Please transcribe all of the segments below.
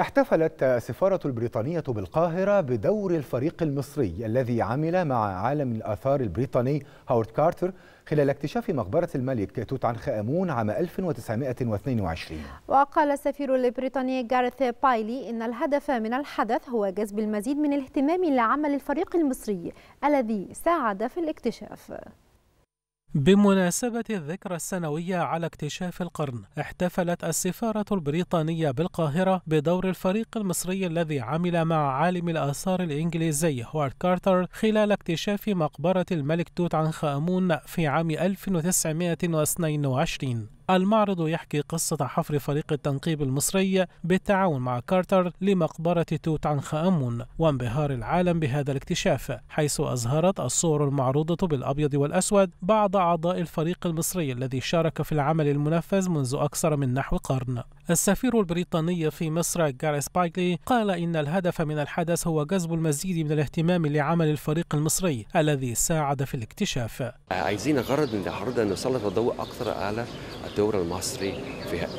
احتفلت السفارة البريطانية بالقاهرة بدور الفريق المصري الذي عمل مع عالم الآثار البريطاني هاورد كارتر خلال اكتشاف مقبرة الملك توت عنخ آمون عام 1922 وقال السفير البريطاني جارث بايلي إن الهدف من الحدث هو جذب المزيد من الاهتمام لعمل الفريق المصري الذي ساعد في الاكتشاف بمناسبة الذكرى السنوية على اكتشاف القرن، احتفلت السفارة البريطانية بالقاهرة بدور الفريق المصري الذي عمل مع عالم الآثار الإنجليزي هوارد كارتر خلال اكتشاف مقبرة الملك توت عنخ آمون في عام 1922. المعرض يحكي قصة حفر فريق التنقيب المصري بالتعاون مع كارتر لمقبرة توت عنخ آمون وانبهار العالم بهذا الاكتشاف حيث أظهرت الصور المعروضة بالأبيض والأسود بعض أعضاء الفريق المصري الذي شارك في العمل المنفذ منذ أكثر من نحو قرن السفير البريطاني في مصر جاريس بايكلي قال إن الهدف من الحدث هو جذب المزيد من الاهتمام لعمل الفريق المصري الذي ساعد في الاكتشاف عايزين غرض من النهارده أن نسلط الضوء أكثر على الدور المصري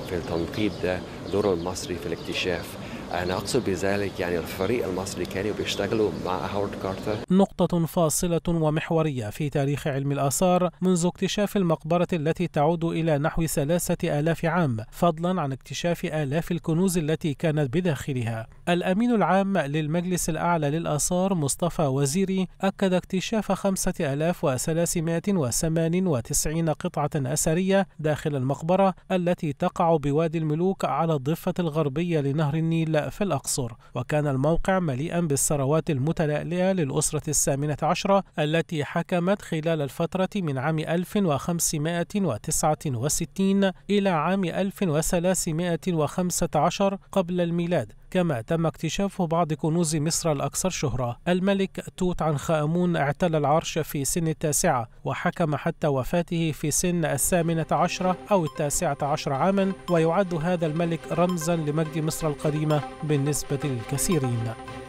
في التنقيب ده الدور المصري في الاكتشاف أنا أقصد بذلك يعني الفريق المصري كانوا بيشتغلوا مع هاورد كارتر نقطة فاصلة ومحورية في تاريخ علم الآثار منذ اكتشاف المقبرة التي تعود إلى نحو ثلاثة آلاف عام فضلا عن اكتشاف آلاف الكنوز التي كانت بداخلها الأمين العام للمجلس الأعلى للآثار مصطفى وزيري أكد اكتشاف 5398 قطعة أثرية داخل المقبرة التي تقع بوادي الملوك على الضفة الغربية لنهر النيل في الأقصر وكان الموقع مليئا بالثروات المتلألئة للأسرة الثامنة عشرة التي حكمت خلال الفترة من عام 1569 إلى عام 1315 قبل الميلاد كما تم اكتشاف بعض كنوز مصر الأكثر شهرة الملك توت عنخ آمون اعتلى العرش في سن التاسعة وحكم حتى وفاته في سن الثامنة عشرة أو التاسعة عشر عاما ويعد هذا الملك رمزا لمجد مصر القديمة بالنسبة للكثيرين